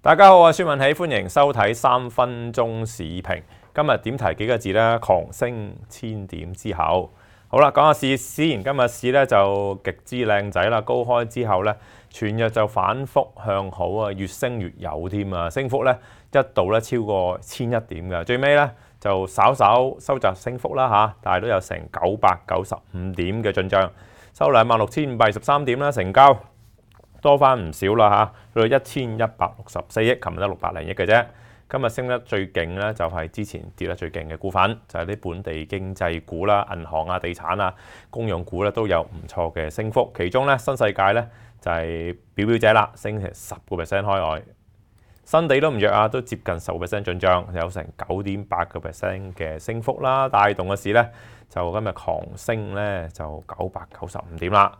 大家好，我孙文喜，欢迎收睇三分钟市评。今日点提几个字咧，狂升千点之后，好啦，讲下市先。今日市咧就极之靓仔啦，高开之后咧，全日就反复向好啊，越升越有添啊，升幅咧一度咧超过千一点嘅，最尾咧就稍稍收窄升幅啦吓，但系都有成九百九十五点嘅进账，收两万六千五百十三点啦，成交。多翻唔少啦嚇，去到一千一百六十四億，琴日得六百零億嘅啫。今日升得最勁咧，就係之前跌得最勁嘅股份，就係啲本地經濟股啦、銀行啊、地產啊、公用股咧都有唔錯嘅升幅。其中咧，新世界咧就係表表姐啦，升成十個 percent 開外。新地都唔弱啊，都接近十 percent 進帳，有成九點八個 percent 嘅升幅啦，帶動嘅市咧就今日狂升咧就九百九十五點啦。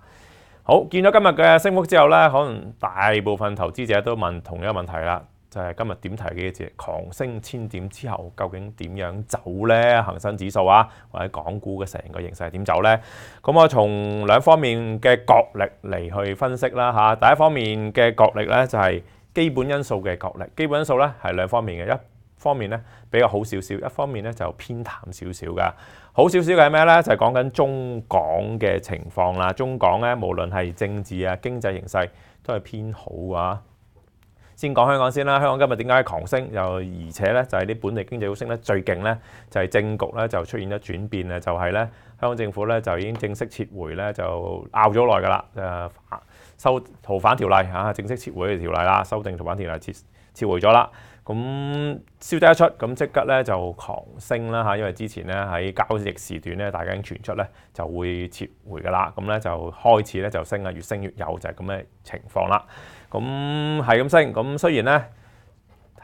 好，見咗今日嘅升幅之後咧，可能大部分投資者都問同一個問題啦，就係今日點睇幾隻？狂升千點之後，究竟點樣走咧？恒生指數啊，或者港股嘅成個形勢點走咧？咁我從兩方面嘅角力嚟去分析啦嚇。第一方面嘅角力咧，就係基本因素嘅角力。基本因素咧係兩方面嘅，一方面咧比較好少少，一方面咧就偏淡少少噶。好少少嘅系咩咧？就系讲紧中港嘅情况啦。中港咧，无论系政治啊、经济形势，都系偏好啊。先讲香港先啦。香港今日点解狂升？又而且咧，就系啲本地经济好升咧，最劲咧就系政局咧就出现咗转变啊！就系咧，香港政府咧就已经正式撤回咧就拗咗耐㗎啦。誒，修逃犯條例嚇，正式撤回條例啦，修訂逃犯條例撤。撤回咗啦，咁消息一出，咁即刻咧就狂升啦嚇，因為之前咧喺交易時段咧大家已經傳出咧就會撤回噶啦，咁咧就開始咧就升啊，越升越有就係咁嘅情況啦。咁係咁升，咁雖然咧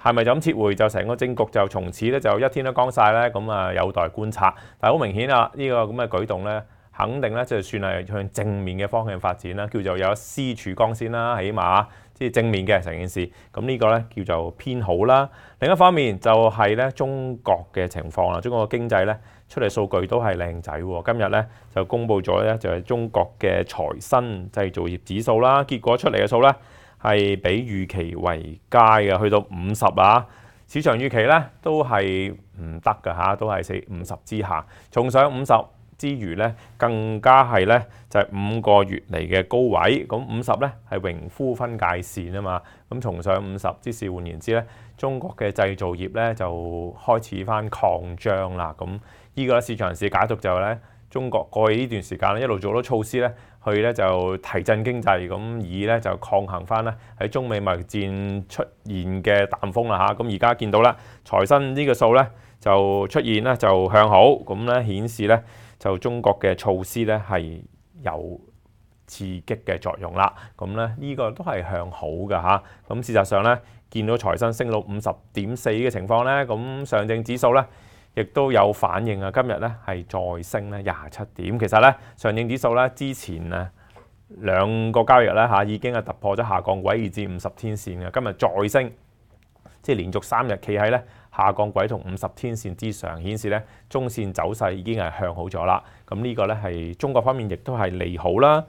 係咪就咁撤回，就成個政局就從此咧就一天都光晒咧，咁啊有待觀察。但係好明顯啊，呢個咁嘅舉動咧，肯定咧即算係向正面嘅方向發展啦，叫做有絲处光先啦，起碼。即係正面嘅成件事，咁呢個咧叫做偏好啦。另一方面就係咧中國嘅情況啦，中國嘅經濟咧出嚟數據都係靚仔喎。今日咧就公布咗咧就係中國嘅財新製造業指數啦，結果出嚟嘅數咧係比預期為佳嘅，去到五十啊。市場預期咧都係唔得嘅嚇，都係四五十之下，重上五十。之餘咧，更加係咧就係五個月嚟嘅高位。咁五十咧係榮枯分界線啊嘛。咁重上五十，即是換言之咧，中國嘅製造業咧就開始翻擴張啦。咁依個市場市解讀就係咧，中國過去呢段時間咧一路做多措施咧，去咧就提振經濟，咁以咧就抗衡翻咧喺中美易戰出現嘅淡風啦嚇。咁而家見到啦財新呢個數咧就出現咧就向好，咁咧顯示咧。就中國嘅措施咧，係有刺激嘅作用啦。咁咧，呢個都係向好嘅嚇。咁事實上咧，見到財新升到五十點四嘅情況咧，咁上證指數咧亦都有反應啊。今日咧係再升咧廿七點。其實咧，上證指數咧之前啊兩個交易咧嚇已經係突破咗下降軌二至五十天線嘅，今日再升，即係連續三日企喺咧。下降軌同五十天線之上顯示咧，中線走勢已經係向好咗啦。咁呢個咧係中國方面亦都係利好啦。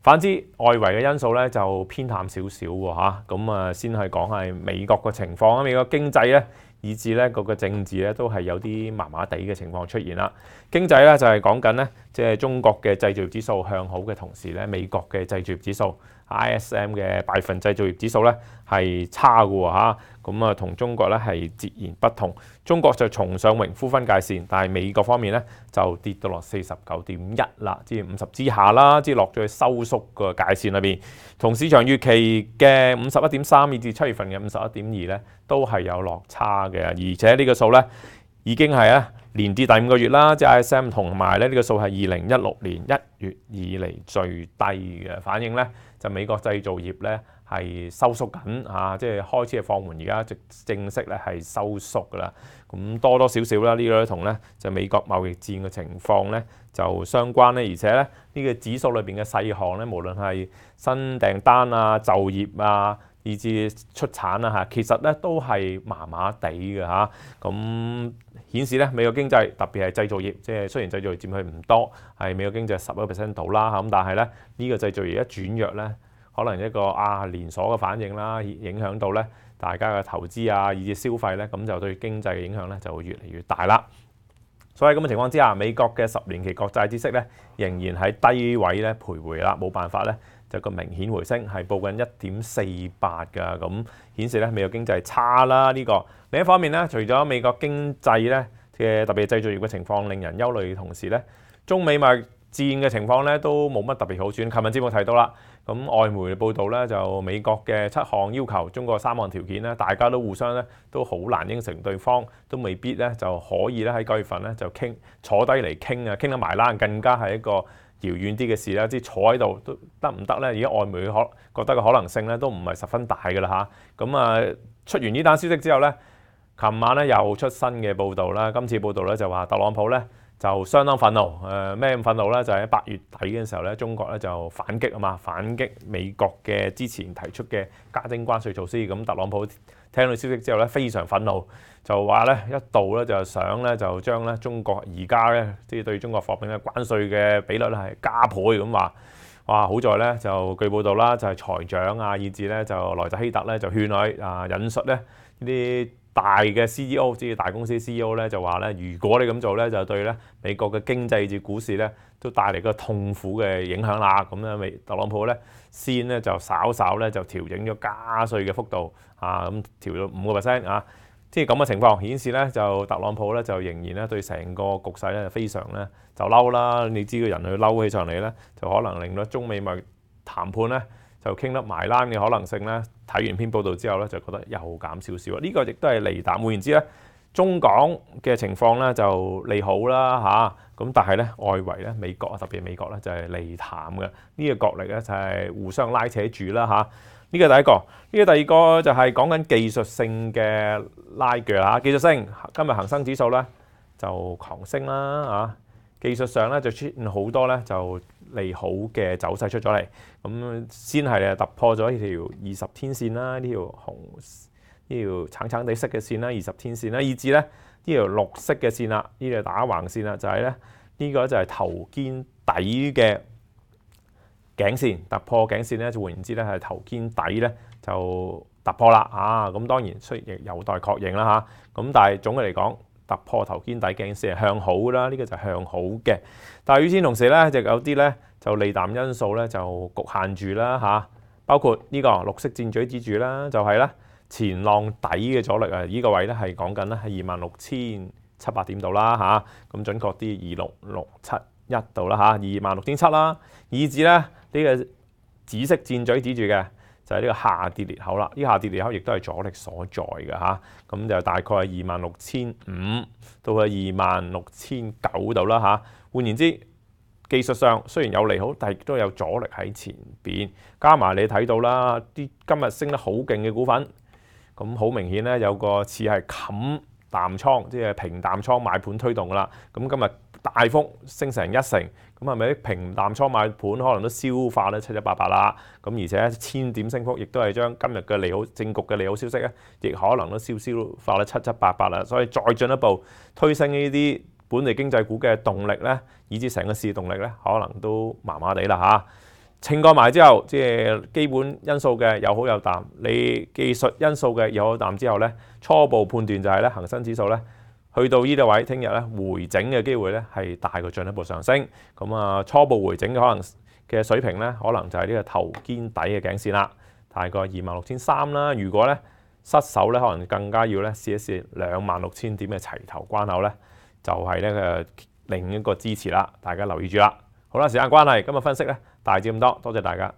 反之，外圍嘅因素咧就偏淡少少喎嚇。咁啊，先係講係美國嘅情況，美國經濟咧，以至咧個個政治咧都係有啲麻麻地嘅情況出現啦。經濟咧就係講緊咧。即係中國嘅製造業指數向好嘅同時咧，美國嘅製造業指數 ISM 嘅百分份製造業指數咧係差嘅喎嚇，咁啊同中國咧係截然不同。中國就重上榮枯分界線，但係美國方面咧就跌到落四十九點一啦，即係五十之下啦，即係落咗去收縮個界線裏邊。同市場預期嘅五十一點三以至七月份嘅五十一點二咧，都係有落差嘅，而且呢個數咧已經係啊～連跌第五個月啦，即係 ISM 同埋咧呢個數係二零一六年一月以嚟最低嘅反應咧，就美國製造業咧係收縮緊嚇，即係開始係放緩，而家正正式咧係收縮噶啦。咁多多少少啦，呢個同咧就美國貿易戰嘅情況咧就相關咧，而且咧呢個指數裏邊嘅細項咧，無論係新訂單啊、就業啊。以至出產啦嚇，其實咧都係麻麻地嘅嚇，咁顯示咧美國經濟特別係製造業，即係雖然製造佔佢唔多，係美國經濟十個 percent 度啦嚇，咁但係咧呢個製造業一轉弱咧，可能一個啊連鎖嘅反應啦，影響到咧大家嘅投資啊，以至消費咧，咁就對經濟嘅影響咧就會越嚟越大啦。所以咁嘅情況之下，美國嘅十年期國債知息咧仍然喺低位咧徘徊啦，冇辦法咧。一個明顯回升係報緊一點四八嘅咁顯示咧美國經濟差啦呢個另一方面咧除咗美國經濟咧嘅特別製造業嘅情況令人憂慮嘅同時咧中美易戰嘅情況咧都冇乜特別好轉。琴日節目提到啦，咁外媒報道咧就美國嘅七項要求，中國三項條件咧，大家都互相咧都好難應承對方，都未必咧就可以咧喺九月份咧就傾坐低嚟傾啊，傾得埋啦，更加係一個。遙遠啲嘅事啦，即係坐喺度都得唔得咧？而家外媒可覺得嘅可能性咧，都唔係十分大嘅啦吓，咁啊，出完呢單消息之後咧，琴晚咧又出新嘅報導啦。今次報導咧就話特朗普咧就相當憤怒。誒咩咁憤怒咧？就係喺八月底嘅時候咧，中國咧就反擊啊嘛，反擊美國嘅之前提出嘅加徵關稅措施。咁特朗普。聽到消息之後咧，非常憤怒，就話咧一度咧就想咧就將咧中國而家咧即係對中國貨品咧關稅嘅比率咧係加倍咁話，哇！好在咧就據報道啦，就係財長啊，以至咧就內特希特咧就勸佢啊引述咧呢啲。大嘅 CEO，即係大公司 CEO 咧，就話咧，如果你咁做咧，就對咧美國嘅經濟至股市咧，都帶嚟個痛苦嘅影響啦。咁咧，美特朗普咧先咧就稍稍咧就調整咗加税嘅幅度啊，咁調到五個 percent 啊。即係咁嘅情況顯示咧，就特朗普咧就仍然咧對成個局勢咧非常咧就嬲啦。你知個人去嬲起上嚟咧，就可能令到中美物談判咧。就傾得埋 l 嘅可能性咧，睇完篇報道之後咧，就覺得又減少少啊。呢個亦都係利淡。換言之咧，中港嘅情況咧就利好啦嚇。咁但係咧外圍咧美國啊，特別美國咧就係利淡嘅。呢個角力咧就係互相拉扯住啦嚇。呢個第一個，呢個第二個就係講緊技術性嘅拉鋸啊。技續性今日恒生指數咧就狂升啦嚇。技術上咧就出現好多咧就利好嘅走勢出咗嚟，咁先係突破咗呢條二十天線啦，呢條紅呢條橙橙地色嘅線啦，二十天線啦，以至咧呢條綠色嘅線啦，呢條打橫線啦，就係咧呢個就係頭肩底嘅頸線，突破頸線咧就換言之咧係頭肩底咧就突破啦，啊咁當然雖亦有待確認啦嚇，咁但係總嘅嚟講。突破頭肩底鏡線係向好啦，呢個就向好嘅。但係與此同時咧，就有啲咧就利淡因素咧就局限住啦嚇，包括呢個綠色箭嘴指住啦，就係咧前浪底嘅阻力啊，呢個位咧係講緊咧係二萬六千七百點度啦嚇，咁準確啲二六六七一度啦嚇，二萬六千七啦，以至咧啲嘅紫色箭嘴指住嘅。就係呢個下跌裂口啦，呢下跌裂口亦都係阻力所在嘅嚇，咁就大概係二萬六千五到去二萬六千九度啦嚇。換言之，技術上雖然有利好，但係都有阻力喺前邊。加埋你睇到啦，啲今日升得好勁嘅股份，咁好明顯咧有個似係冚。淡倉即係平淡倉買盤推動噶啦，咁今日大幅升成一成，咁係咪平淡倉買盤可能都消化咧七七八八啦？咁而且千點升幅亦都係將今日嘅利好政局嘅利好消息咧，亦可能都消消化咧七七八八啦，所以再進一步推升呢啲本地經濟股嘅動力咧，以至成個市動力咧，可能都麻麻地啦嚇。稱過埋之後，即係基本因素嘅有好有淡。你技術因素嘅有好淡之後咧，初步判斷就係咧，恒生指數咧，去到呢度位，聽日咧回整嘅機會咧係大過進一步上升。咁啊，初步回整嘅可能嘅水平咧，可能就係呢個頭肩底嘅頸線啦，大概二萬六千三啦。如果咧失手咧，可能更加要咧試一試兩萬六千點嘅齊頭關口咧，就係咧嘅另一個支持啦。大家留意住啦。好啦，時間關係，今日分析咧大致咁多，多謝大家。